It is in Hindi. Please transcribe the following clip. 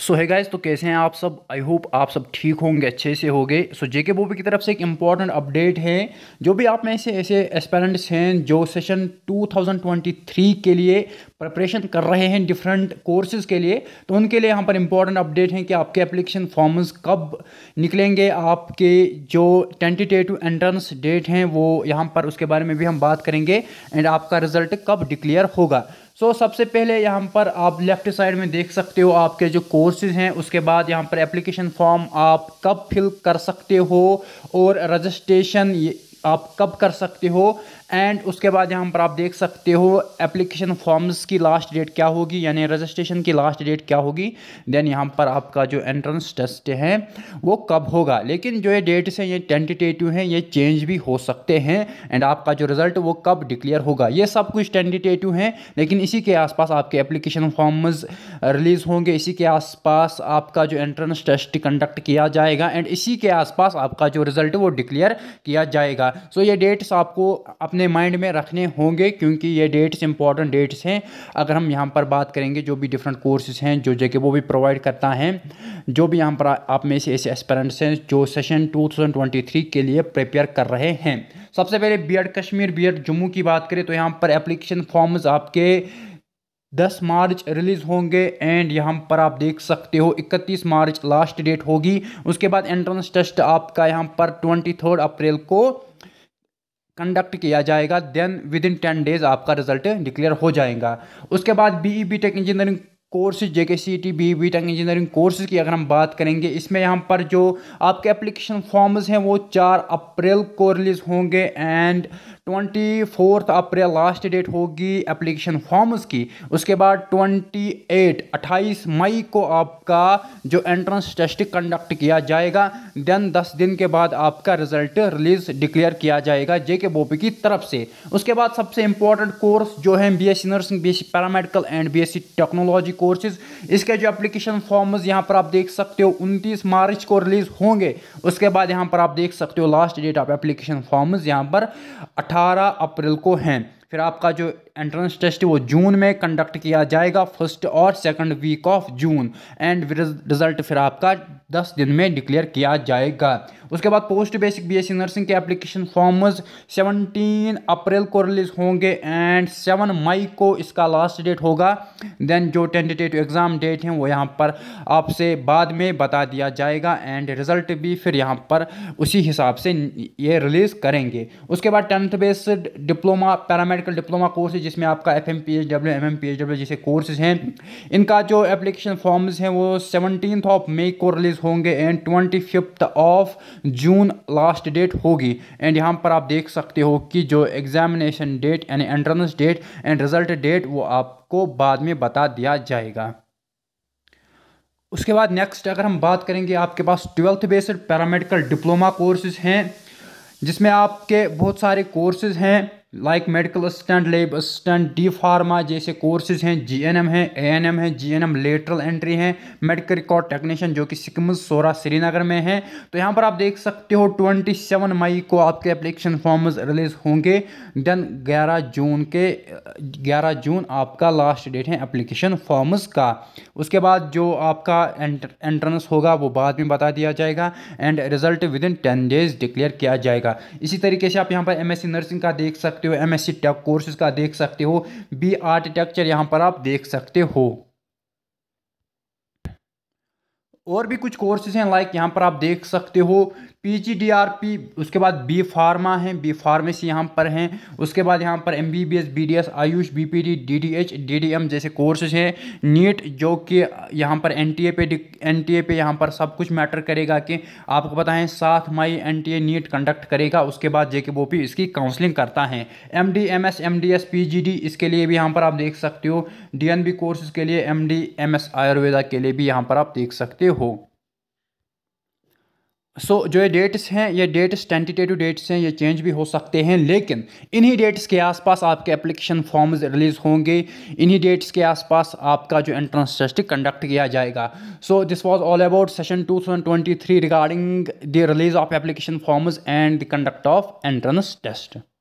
सो है गाइज तो कैसे हैं आप सब आई होप आप सब ठीक होंगे अच्छे से हो गए सो जे के बोबी की तरफ से एक इम्पॉर्टेंट अपडेट है जो भी आप में से ऐसे एस्पेरेंट्स हैं जो सेशन 2023 के लिए प्रिपरेशन कर रहे हैं डिफरेंट कोर्सेज के लिए तो उनके लिए यहाँ पर इम्पॉर्टेंट अपडेट हैं कि आपके एप्लीकेशन फॉर्म्स कब निकलेंगे आपके जो टेंटिटेटिव एंट्रेंस डेट हैं वो यहाँ पर उसके बारे में भी हम बात करेंगे एंड आपका रिजल्ट कब डिक्लेयर होगा सो so, सबसे पहले यहाँ पर आप लेफ़्ट साइड में देख सकते हो आपके जो कोर्सेज हैं उसके बाद यहाँ पर एप्लीकेशन फॉर्म आप कब फिल कर सकते हो और रजिस्ट्रेशन आप कब कर सकते हो एंड उसके बाद यहाँ पर आप देख सकते हो एप्लीकेशन फॉर्म्स की लास्ट डेट क्या होगी यानी रजिस्ट्रेशन की लास्ट डेट क्या होगी देन यहाँ पर आपका जो एंट्रेंस टेस्ट है वो कब होगा लेकिन जो ये डेट्स हैं ये टेंटेटिव हैं ये चेंज भी हो सकते हैं एंड आपका जो रिज़ल्ट वो कब डिक्लेयर होगा ये सब कुछ टेंटेटिव हैं लेकिन इसी के आसपास आपके एप्लीकेशन फॉर्म्स रिलीज़ होंगे इसी के आसपास आपका जो एंट्रेंस टेस्ट कंडक्ट किया जाएगा एंड इसी के आसपास आपका जो रिज़ल्ट वो डिक्लेयर किया जाएगा जाएगा सो ये डेट्स आपको अपने माइंड में रखने होंगे क्योंकि ये डेट्स इंपॉर्टेंट डेट्स हैं अगर हम यहाँ पर बात करेंगे जो भी डिफरेंट कोर्सेज हैं जो जे वो भी प्रोवाइड करता है जो भी यहाँ पर आप में से ऐसे एक्सपेरेंट्स हैं जो सेशन टू के लिए प्रिपेयर कर रहे हैं सबसे पहले बी कश्मीर बी जम्मू की बात करें तो यहाँ पर एप्लीकेशन फॉर्म्स आपके 10 मार्च रिलीज़ होंगे एंड यहाँ पर आप देख सकते हो 31 मार्च लास्ट डेट होगी उसके बाद एंट्रेंस टेस्ट आपका यहाँ पर 23 अप्रैल को कंडक्ट किया जाएगा then within ten days आपका रिजल्ट डिक्लेयर हो जाएगा उसके बाद B B tech engineering course J K C T B B tech engineering courses की अगर हम बात करेंगे इसमें यहाँ पर जो आपके एप्लीकेशन फॉर्म्स हैं वो चार अप्रैल को रिलीज़ होंगे and twenty fourth April last date होगी एप्लीकेशन फॉर्म्स की उसके बाद ट्वेंटी एट अट्ठाईस मई को आपका जो एंट्रेंस टेस्ट कंडक्ट किया जाएगा देन दस दिन के बाद आपका रिजल्ट रिलीज डिक्लेयर किया जाएगा जे के बोपी की तरफ से उसके बाद सबसे इंपॉर्टेंट कोर्स जो है B S nursing B S C paramedical and B S C technology courses इसके जो एप्लीकेशन फॉर्म्स यहाँ पर आप देख सकते हो उनतीस मार्च को रिलीज होंगे उसके बाद यहाँ पर आप देख सकते हो last date of application forms यहाँ पर अठारह अप्रैल को हैं फिर आपका जो एंट्रेंस टेस्ट है वो जून में कंडक्ट किया जाएगा फर्स्ट और second week of June and result फिर आपका दस दिन में डिक्लेयर किया जाएगा उसके बाद पोस्ट बेसिक बीएससी नर्सिंग के एप्लीकेशन फॉर्म्स सेवनटीन अप्रैल को रिलीज होंगे एंड सेवन मई को इसका लास्ट डेट होगा देन जो टेंटेटिव एग्ज़ाम डेट हैं वो यहाँ पर आपसे बाद में बता दिया जाएगा एंड रिजल्ट भी फिर यहाँ पर उसी हिसाब से ये रिलीज़ करेंगे उसके बाद tenth based diploma paramedical diploma course जिसमें आपका F M P H W M M P H W जैसे कोर्सेज हैं इनका जो एप्लीकेशन फॉर्म्स हैं वो सेवनटीन ऑफ मई को रिलीज़ होंगे and twenty fifth of June last date होगी एंड यहाँ पर आप देख सकते हो कि जो एग्जामिनेशन डेट यानी entrance date and result date वो आपको बाद में बता दिया जाएगा उसके बाद नेक्स्ट अगर हम बात करेंगे आपके पास twelfth based paramedical diploma courses हैं जिसमें आपके बहुत सारे कोर्सेज हैं like medical assistant lab assistant D pharma जैसे कोर्सेज हैं जीएनएम है एएनएम है जीएनएम लेटरल एंट्री है मेडिकल रिकॉर्ड टेक्नीशियन जो कि सिक्किम सोरा श्रीनगर में है तो यहाँ पर आप देख सकते हो 27 मई को आपके एप्लीकेशन फॉर्म्स रिलीज होंगे देन 11 जून के 11 जून आपका लास्ट डेट है एप्लीकेशन फॉर्म्स का उसके बाद जो आपका एंट्रेंस होगा वो बाद में बता दिया जाएगा and result within ten days declare किया जाएगा इसी तरीके से आप यहाँ पर एम नर्सिंग का देख सकते सकते हो सी टेक कोर्सेज का देख सकते हो बी आर्किटेक्चर यहाँ पर आप देख सकते हो और भी कुछ कोर्सेज हैं लाइक यहाँ पर आप देख सकते हो P G D R P उसके बाद बी फार्मा है बी फार्मेसी यहाँ पर हैं उसके बाद यहाँ पर M B B S B D S AYUSH B P D D D H D D M जैसे कोर्सेज हैं नीट जो कि यहाँ पर एन टी ए पे एन टी ए पे यहाँ पर सब कुछ मैटर करेगा कि आपको पता है सात मई N T A NEET conduct करेगा उसके बाद जे के बोपी इसकी काउंसलिंग करता है M D M S M D S P G D इसके लिए भी यहाँ पर आप देख सकते हो डी एन बी कोर्सेज के लिए M D M S Ayurveda के लिए भी यहाँ पर आप देख सकते हो हो सो so, जो ये डेट्स हैं ये डेट्स टेंटिटेटिव डेट्स हैं ये चेंज भी हो सकते हैं लेकिन इन्हीं डेट्स के आसपास आपके एप्लीकेशन फॉर्म्स रिलीज़ होंगे इन्हीं डेट्स के आसपास आपका जो एंट्रेंस टेस्ट कंडक्ट किया जाएगा so this was all about session 2023 regarding the release of application forms and the conduct of entrance test